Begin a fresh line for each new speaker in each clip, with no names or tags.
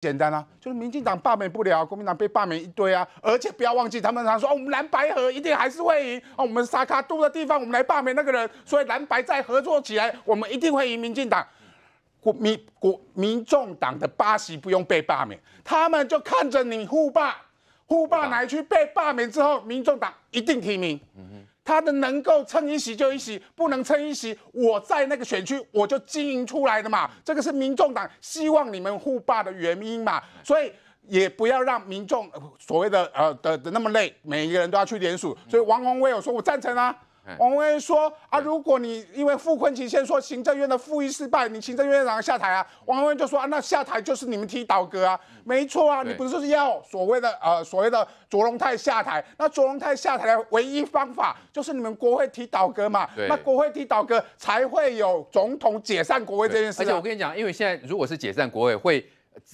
简单啊，就是民进党罢免不了，国民党被罢免一堆啊，而且不要忘记，他们常说哦，我们蓝白合一定还是会赢哦，我们沙卡多的地方，我们来罢免那个人，所以蓝白再合作起来，我们一定会赢民进党，国民国民众党的巴席不用被罢免，他们就看着你护罢护罢哪一区被罢免之后，民众党一定提名。他的能够撑一席就一席，不能撑一席，我在那个选区我就经营出来的嘛。这个是民众党希望你们互霸的原因嘛，所以也不要让民众所谓的呃的那么累，每一个人都要去联署。所以王宏威有说，我赞成啊。王文渊说啊，如果你因为傅昆萁先说行政院的复议失败，你行政院院长下台啊？王文渊就说啊，那下台就是你们提倒戈啊，没错啊，你不是要所谓的呃所谓的卓荣泰下台？那卓荣泰下台的唯一方法就是你们国会提倒戈嘛？那国会提倒戈才会有总统解散国会这件事。而且我
跟你讲，因为现在如果是解散国会，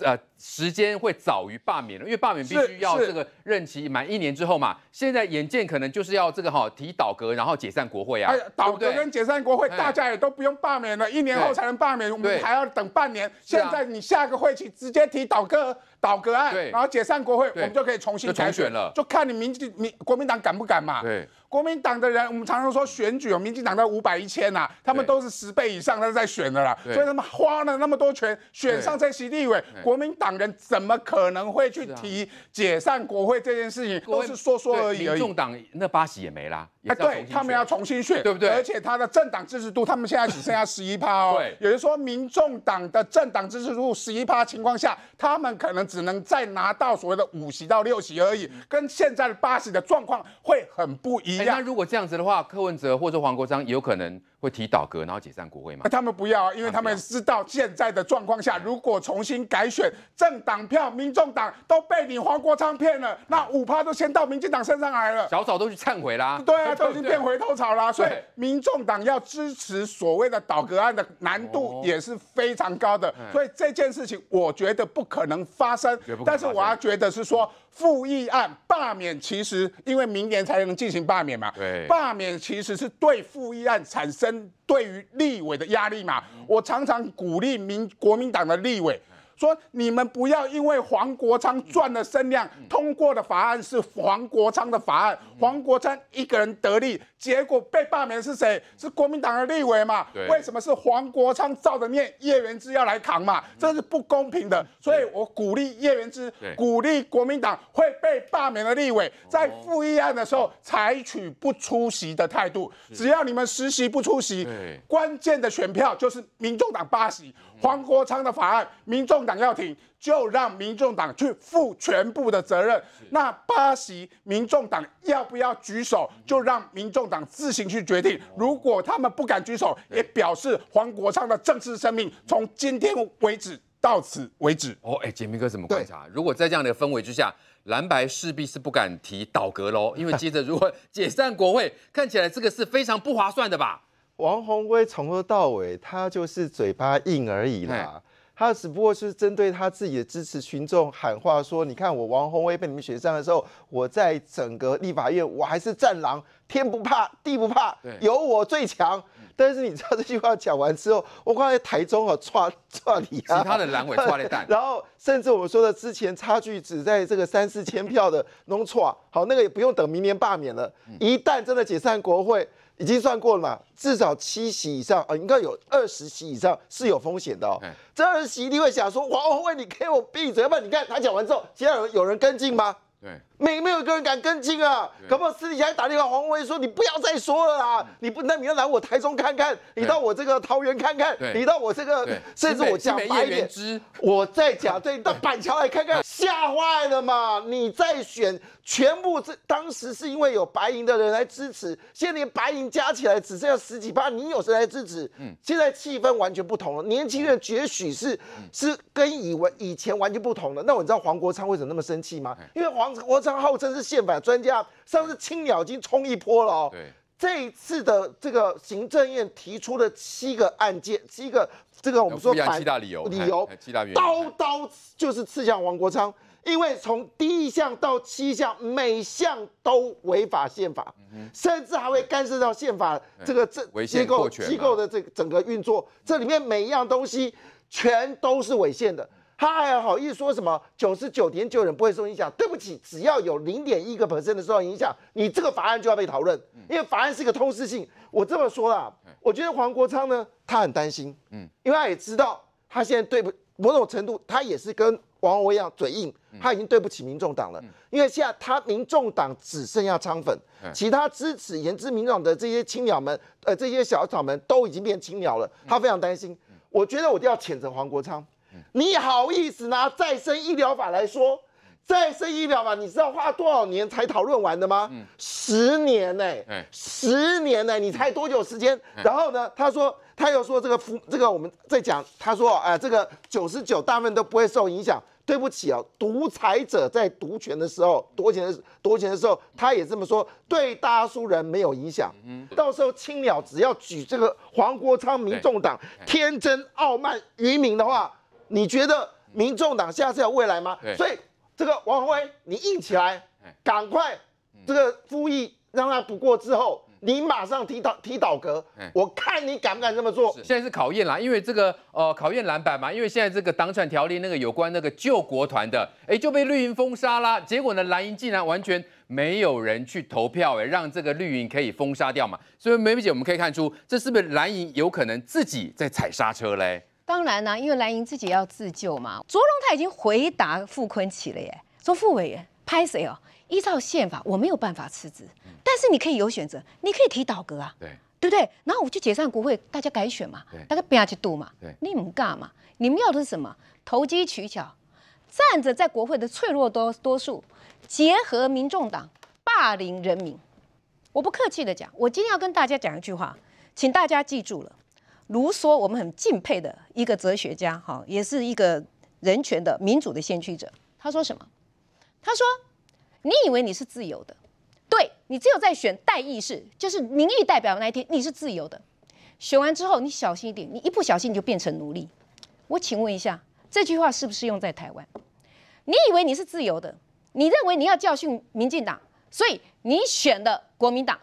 呃，时间会早于罢免了，因为罢免必须要这个任期满一年之后嘛。现在眼见可能就是要这个哈提倒阁，然后解散国会啊。倒阁跟
解散国会，大家也都不用罢免了，一年后才能罢免，我们还要等半年。现在你下个会期直接提倒阁、倒阁案，然后解散国会，我们就可以重新重选了，就看你民进民国民党敢不敢嘛。对。国民党的人，我们常常说选举哦，民进党在五百一千呐，他们都是十倍以上是在选的啦，所以他们花了那么多钱选上这席地委，国民党人怎么可能会去提解散国会这件事情？都是说说而已。民众
党那八席也没啦，哎，对他们要
重新选，对不对？而且他的政党支持度，他们现在只剩下十一趴哦。对，也就是说，民众党的政党支持度十一趴情况下，他们可能只能再拿到所谓的五席到六席而已，跟现在的八席的状况会很不一。样。那
如果这样子的话，柯文哲或者黄国昌有可能会提倒戈，然后解散国会吗？
他们不要，因为他们知道现在的状况下，如果重新改选，政党票、民众党都被你黄国昌骗了，那五趴都先到民进党身上来了，小
早都去忏悔啦。对啊，都已经变回头草啦。所以
民众党要支持所谓的倒戈案的难度也是非常高的，所以这件事情我觉得不可能发生。但是我要觉得是说。复议案罢免，其实因为明年才能进行罢免嘛。罢免其实是对复议案产生对于立委的压力嘛。我常常鼓励民国民党的立委。说你们不要因为黄国昌赚了声量，通过的法案是黄国昌的法案，黄国昌一个人得利，结果被罢免是谁？是国民党的立委嘛？为什么是黄国昌照着念叶元之要来扛嘛？这是不公平的。所以我鼓励叶元之，鼓励国民党会被罢免的立委，在复议案的时候采取不出席的态度。只要你们实习不出席，关键的选票就是民众党八席，黄国昌的法案，民众。党要停，就让民众党去负全部的责任。那巴西民众党要不要举手，就让民众党自行去决定。如果他们不敢举手，也表示黄国昌的政治生命从今天为止到此为止。哦，哎，杰明哥怎么
观察？如果在这样的氛围之下，蓝白势必是不敢提倒阁喽，因为接着如果解散国会，看起来这个是非常不划算的吧？
王宏威从头到尾，他就是嘴巴硬而已啦。他只不过是针对他自己的支持群众喊话，说：“你看我王宏威被你们选上的时候，我在整个立法院我还是战狼，天不怕地不怕，有我最强。”但是你知道这句话讲完之后，我刚在台中啊，唰唰你，其他的阑尾唰咧断。然后甚至我们说的之前差距只在这个三四千票的弄 错，好，那个也不用等明年罢免了，一旦真的解散国会。已经算过了嘛，至少七席以上啊，应该有二十席以上是有风险的哦。这二十席你会想说，王宏卫你给我闭嘴，要不然你看他讲完之后，接下来有人跟进吗？没没有一个人敢跟进啊！搞不好私底下打电话黄威说：“你不要再说了啦，你不那你要来我台中看看，你到我这个桃园看看，你到我这个，甚至我讲白一点，我在讲，对，到板桥来看看，吓坏了嘛！你再选，全部这当时是因为有白银的人来支持，现在连白银加起来只剩下十几趴，你有谁来支持？嗯，现在气氛完全不同了，年轻人绝许是是跟以为以前完全不同了，那我知道黄国昌为什么那么生气吗？因为黄。国昌号称是宪法专家，上次青鸟已经冲一波了哦。对，这一次的这个行政院提出的七个案件，七个这个我们说七大理由，理由七大理由，刀刀就是刺向王国昌，因为从第一项到七项，每项都违法宪法，甚至还会干涉到宪法这个政机构机构的这个整个运作，这里面每一样东西全都是违宪的。他还好意思说什么九十九点九人不会受影响？对不起，只要有零点一个本身的受到影响，你这个法案就要被讨论，因为法案是一个通适性。我这么说啦，我觉得黄国昌呢，他很担心，嗯，因为他也知道，他现在对不某种程度，他也是跟王威一样嘴硬，他已经对不起民众党了，因为现在他民众党只剩下仓粉，其他支持、言之民众的这些青鸟们，呃，这些小草们都已经变青鸟了，他非常担心。我觉得我就要谴责黄国昌。你好意思拿再生医疗法来说，再生医疗法你知道花多少年才讨论完的吗？十年呢？十年呢？你才多久时间？然后呢？他说，他又说这个服这个我们在讲，他说哎，这个九十九大部分都不会受影响。对不起啊，独裁者在独权的时候，夺钱夺权的时候，他也这么说，对大叔人没有影响。嗯，到时候青鸟只要举这个黄国昌、民众党、天真傲慢愚民的话。你觉得民众党下次有未来吗？所以这个王宏威，你硬起来，赶快这个复议让他不过之后，你马上踢倒踢倒戈，我看你敢不敢这么做？
现在是考验啦，因为这个呃考验蓝板嘛，因为现在这个党产条例那个有关那个救国团的，哎就被绿营封杀啦。结果呢，蓝营竟然完全没有人去投票，哎，让这个绿营可以封杀掉嘛。所以梅梅姐，我们可以看出这是不是蓝营有可能自己在踩刹车嘞？
当然呢，因为蓝营自己要自救嘛。卓荣他已经回答傅昆起了耶，说傅委员拍谁哦？依照宪法，我没有办法辞职，但是你可以有选择，你可以提倒阁啊，对对不对？然后我去解散国会，大家改选嘛，大家不要去赌嘛，你们干嘛？你们要的是什么？投机取巧，站着在国会的脆弱多多数，结合民众党霸凌人民。我不客气的讲，我今天要跟大家讲一句话，请大家记住了。卢梭，我们很敬佩的一个哲学家，哈，也是一个人权的民主的先驱者。他说什么？他说：“你以为你是自由的？对你只有在选代议事，就是民意代表那一天，你是自由的。选完之后，你小心一点，你一不小心你就变成奴隶。”我请问一下，这句话是不是用在台湾？你以为你是自由的？你认为你要教训民进党，所以你选了国民党。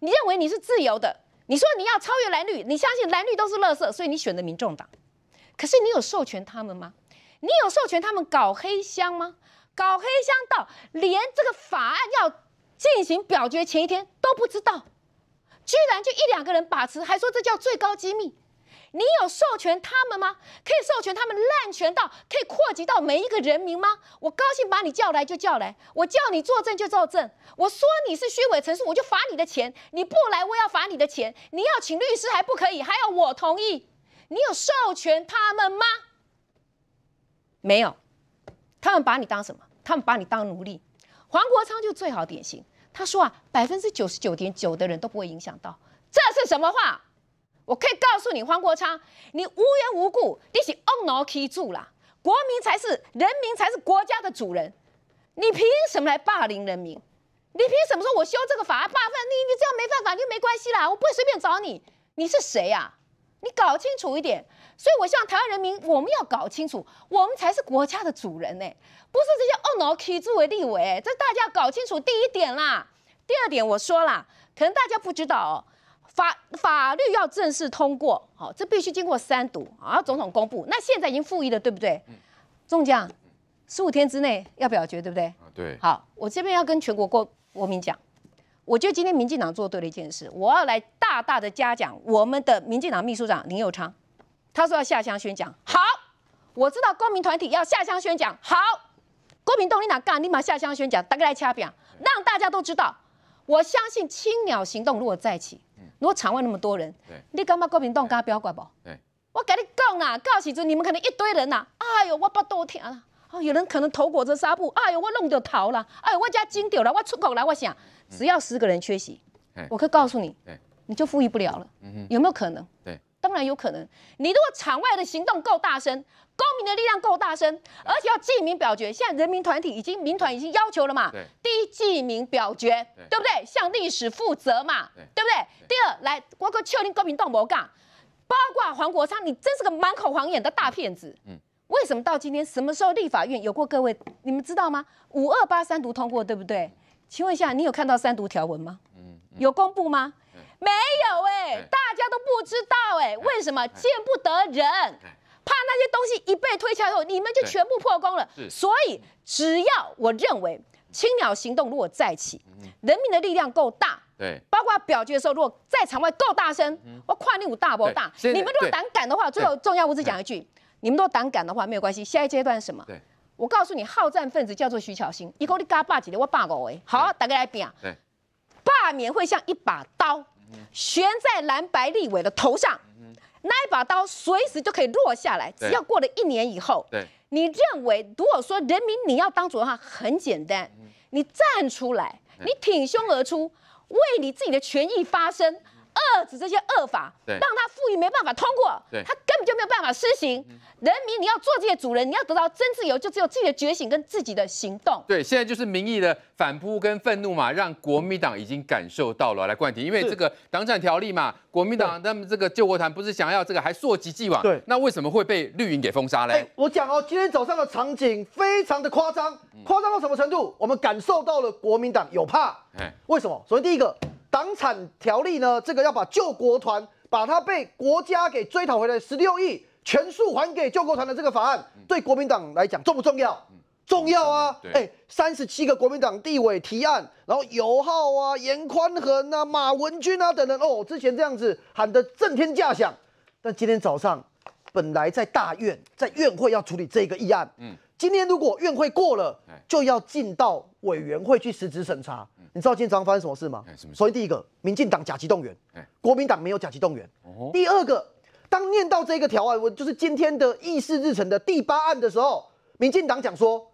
你认为你是自由的？你说你要超越蓝绿，你相信蓝绿都是垃圾，所以你选的民众党。可是你有授权他们吗？你有授权他们搞黑箱吗？搞黑箱到连这个法案要进行表决前一天都不知道，居然就一两个人把持，还说这叫最高机密。你有授权他们吗？可以授权他们滥权到可以扩及到每一个人民吗？我高兴把你叫来就叫来，我叫你作证就作证，我说你是虚伪陈述，我就罚你的钱。你不来，我要罚你的钱。你要请律师还不可以，还要我同意？你有授权他们吗？没有，他们把你当什么？他们把你当奴隶。黄国昌就最好典型，他说啊，百分之九十九点九的人都不会影响到，这是什么话？我可以告诉你，黄国昌，你无缘无故，你是 o n l o 啦！住国民才是人民才是国家的主人，你凭什么来霸凌人民？你凭什么说我修这个法而罢饭？你你这样没办法就没关系啦，我不会随便找你，你是谁呀？你搞清楚一点。所以我希望台湾人民，我们要搞清楚，我们才是国家的主人呢，不是这些 o n l o o 为立委。这大家搞清楚第一点啦，第二点我说啦，可能大家不知道。法法律要正式通过，好，这必须经过三读，然后总统公布。那现在已经复议了，对不对？中奖，十五天之内要表决，对不对？对。好，我这边要跟全国国国民讲，我觉得今天民进党做对了一件事，我要来大大的嘉奖我们的民进党秘书长林佑昌，他说要下乡宣讲，好，我知道公民团体要下乡宣讲，好，公民动力党赶立马下乡宣讲，大家来掐表，让大家都知道，我相信青鸟行动如果再起。如果场外那么多人，你刚把高民党敢不要怪我。我跟你讲啦，到时阵你们可能一堆人啊，哎呦，我不多听啦。啊，有人可能头裹着纱布，哎呦，我弄就逃了，哎呦，我家惊着了，我出口了。我想只要十个人缺席，我可以告诉你，你就复议不了了。有没有可能？当然有可能，你如果场外的行动够大声，公民的力量够大声，而且要记名表决。现在人民团体已经民团已经要求了嘛？第一记名表决，对不对？向历史负责嘛，对不对？第二，来，我跟邱丁公民党没干，包括黄国昌，你真是个满口谎言的大骗子。嗯，为什么到今天什么时候立法院有过各位你们知道吗？五二八三读通过，对不对？请问一下，你有看到三读条文吗？嗯，有公布吗？没有哎，大家都不知道哎，为什么见不得人？怕那些东西一被推敲以后，你们就全部破功了。所以只要我认为青鸟行动如果再起，人民的力量够大，对，包括表决的时候如果在场外够大声，我跨你五大波大，你们如果胆敢的话，最后重要我只讲一句，你们都胆敢的话没有关系。下一阶段是什么？我告诉你，好战分子叫做徐巧芯。一共你敢霸几的，我霸五位。好，大家来比拼。罢免会像一把刀。悬在蓝白立委的头上，那一把刀随时就可以落下来。只要过了一年以后，你认为如果说人民你要当主的话，很简单，你站出来，你挺胸而出，为你自己的权益发声。遏制这些恶法，让他赋予没办法通过，他根本就没有办法施行。人民，你要做这些主人，你要得到真自由，就只有自己的觉醒跟自己的行动。
对，现在就是民意的反扑跟愤怒嘛，让国民党已经感受到了。来，冠廷，因为这个党产条例嘛，国民党他们这个救国团不是想要这个，还溯及既往。对，那为什么会被绿营给封杀嘞？
我讲哦，今天早上的场景非常的夸张，夸张到什么程度？我们感受到了国民党有怕。哎，为什么？首先第一个。党产条例呢？这个要把救国团把它被国家给追讨回来十六亿，全数还给救国团的这个法案，对国民党来讲重不重要？重要啊！哎，三十七个国民党地委提案，然后尤浩啊、严宽恒啊、马文君啊等等哦，之前这样子喊得震天价响，但今天早上本来在大院在院会要处理这个议案，嗯。今天如果院会过了，就要进到委员会去实质审查。你知道今天早上发生什么事吗？首先，第一个，民进党假旗动员，国民党没有假旗动员。第二个，当念到这个条案，我就是今天的议事日程的第八案的时候，民进党讲说，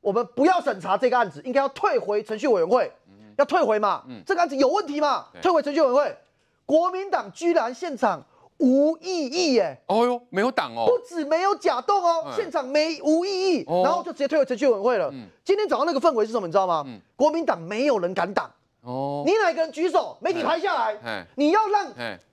我们不要审查这个案子，应该要退回程序委员会。要退回嘛？这个案子有问题嘛？退回程序委员会，国民党居然现场。无异议耶！
哦呦，没有挡哦，不
止没有假动哦，现场没无异议，然后就直接退回程序委员会了。今天早上那个氛围是什么？你知道吗？国民党没有人敢挡哦，你哪个人举手？媒体拍下来，你要让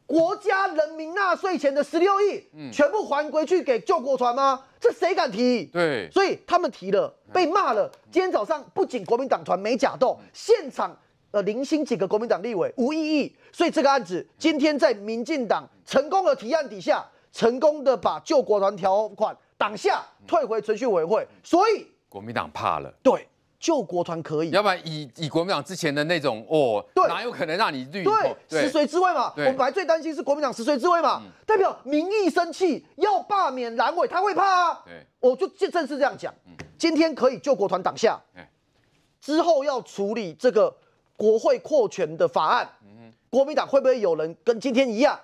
国家人民纳税钱的十六亿，全部还回去给救国团吗？这谁敢提？对，所以他们提了，被骂了。今天早上不仅国民党团没假动，现场。呃，零星几个国民党立委无异议，所以这个案子今天在民进党成功的提案底下，成功的把救国团条款挡下，退回存续委会。所以
国民党怕了。
对，救国团可以，要不
然以以国民党之前的那种哦，对，哪有可能让你绿？对，食髓之味嘛，我们本
来最担心是国民党食髓之味嘛，代表民意生气要罢免蓝委，他会怕啊。对，我就正正是这样讲，今天可以救国团挡下，之后要处理这个。国会扩权的法案，国民党会不会有人跟今天一样，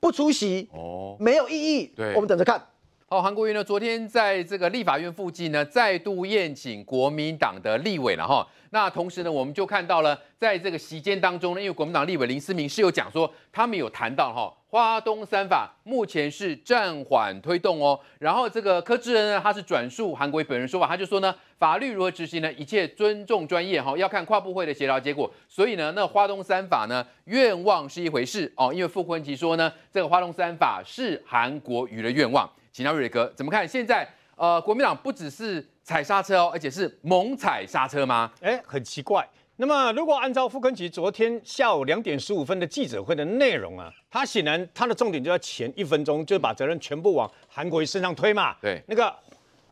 不出席？哦，没有异议。对，我们等着看。
好，韩国瑜呢，昨天在这个立法院附近呢，再度宴请国民党的立委了哈。那同时呢，我们就看到了，在这个席间当中呢，因为国民党立委林思明是有讲说，他们有谈到哈。花东三法目前是暂缓推动哦，然后这个柯志恩呢，他是转述韩国瑜本人说法，他就说呢，法律如何执行呢？一切尊重专业哈，要看跨部会的协调结果。所以呢，那花东三法呢，愿望是一回事哦，因为傅昆萁说呢，这个花东三法是韩国瑜的愿望。请教瑞哥怎么看？现在呃，国民党不只是踩刹车哦，而且是猛踩刹车吗？哎，很奇怪。那么，如果按照傅昆萁昨天
下午两点十五分的记者会的内容啊，他显然他的重点就在前一分钟，就把责任全部往韩国瑜身上推嘛。对，那个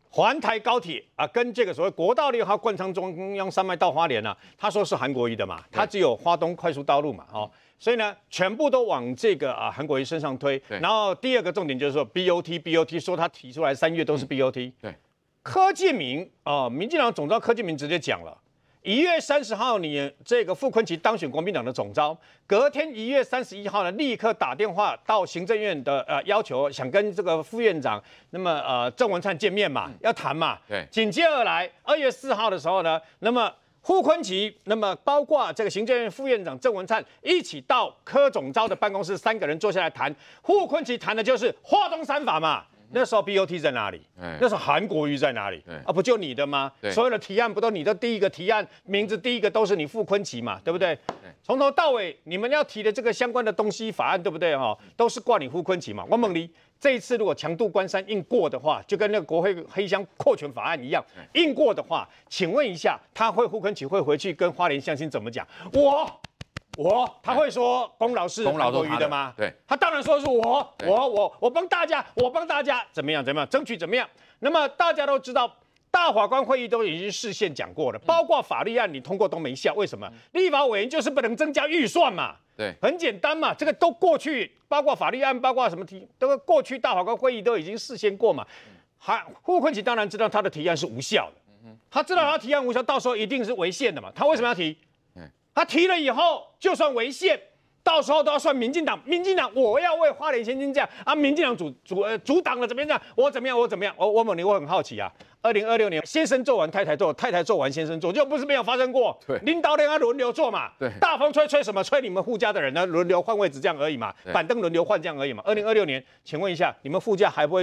环台高铁啊，跟这个所谓国道六号贯穿中央山脉到花莲啊，他说是韩国瑜的嘛，他只有花东快速道路嘛，哦，所以呢，全部都往这个啊韩国瑜身上推。然后第二个重点就是说 BOT BOT 说他提出来三月都是 BOT。对，柯建明啊，民进党总召柯建明直接讲了。一月三十号，你这个傅昆萁当选国民党的总召，隔天一月三十一号呢，立刻打电话到行政院的呃要求，想跟这个副院长那么呃郑文灿见面嘛，要谈嘛。对，紧接而来二月四号的时候呢，那么傅昆萁，那么包括这个行政院副院长郑文灿一起到柯总召的办公室，三个人坐下来谈，傅昆萁谈的就是《华东三法》嘛。那时候 BOT 在哪里？那时候韩国瑜在哪里？啊，不就你的吗？所有的提案不都你的第一个提案名字第一个都是你傅昆萁嘛，对不对？从头到尾你们要提的这个相关的东西法案，对不对？哈，都是挂你傅昆萁嘛。王梦尼这一次如果强度关山硬过的话，就跟那个国会黑箱扩权法案一样，硬过的话，请问一下，他会傅昆萁会回去跟花莲乡亲怎么讲？我。我他会说功劳是功劳多余的吗？对他当然说是我，我我我帮大家，我帮大家怎么样怎么样争取怎么样？那么大家都知道大法官会议都已经事先讲过了，包括法律案你通过都没效，为什么？立法委员就是不能增加预算嘛？对，很简单嘛，这个都过去，包括法律案，包括什么提，都过去大法官会议都已经事先过嘛。还傅昆当然知道他的提案是无效的，他知道他提案无效，到时候一定是违宪的嘛。他为什么要提？他提了以后，就算违宪，到时候都要算民进党。民进党，我要为花莲先进这样啊！民进党阻阻阻挡了，怎么样？我怎么样？我怎么样？我我我，我很好奇啊！二零二六年，先生做完，太太做，太太做完，先生做，就不是没有发生过。对，领导人家轮流做嘛。对，大风吹吹什么？吹你们副家的人呢？轮流换位置这样而已嘛。板凳轮流换这样而已嘛。二零二六年，请问一下，你们副家还不会？